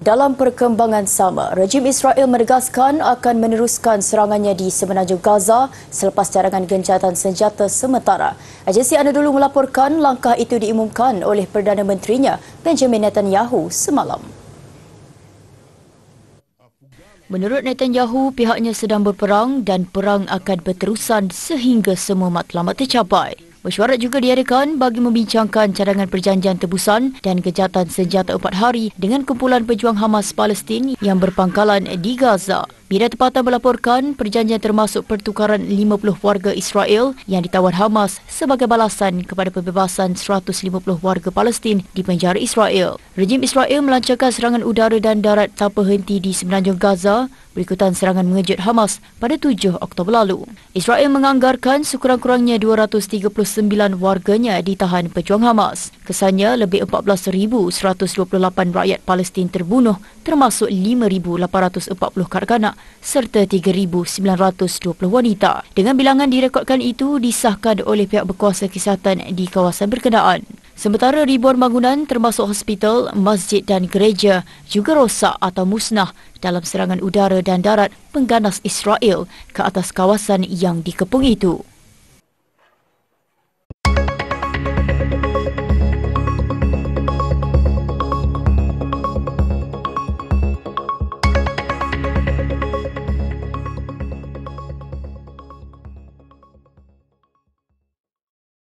Dalam perkembangan sama, rejim Israel menegaskan akan meneruskan serangannya di semenanjung Gaza selepas jarangan gencatan senjata sementara. Agensi dulu melaporkan langkah itu diumumkan oleh Perdana Menterinya Benjamin Netanyahu semalam. Menurut Netanyahu, pihaknya sedang berperang dan perang akan berterusan sehingga semua matlamat tercapai. Mesyuarat juga diadakan bagi membincangkan cadangan perjanjian tebusan dan kejahatan senjata empat hari dengan kumpulan pejuang Hamas Palestin yang berpangkalan di Gaza. Media tempatan melaporkan perjanjian termasuk pertukaran 50 warga Israel yang ditawar Hamas sebagai balasan kepada pembebasan 150 warga Palestin di penjara Israel. Rejim Israel melancarkan serangan udara dan darat tanpa henti di semenanjung Gaza berikutan serangan mengejut Hamas pada 7 Oktober lalu. Israel menganggarkan sekurang-kurangnya 239 warganya ditahan pejuang Hamas. Kesannya lebih 14,128 rakyat Palestin terbunuh termasuk 5,840 kanak-kanak serta 3,920 wanita. Dengan bilangan direkodkan itu disahkan oleh pihak berkuasa kesihatan di kawasan berkenaan. Sementara ribuan bangunan termasuk hospital, masjid dan gereja juga rosak atau musnah dalam serangan udara dan darat pengganas Israel ke atas kawasan yang dikepung itu.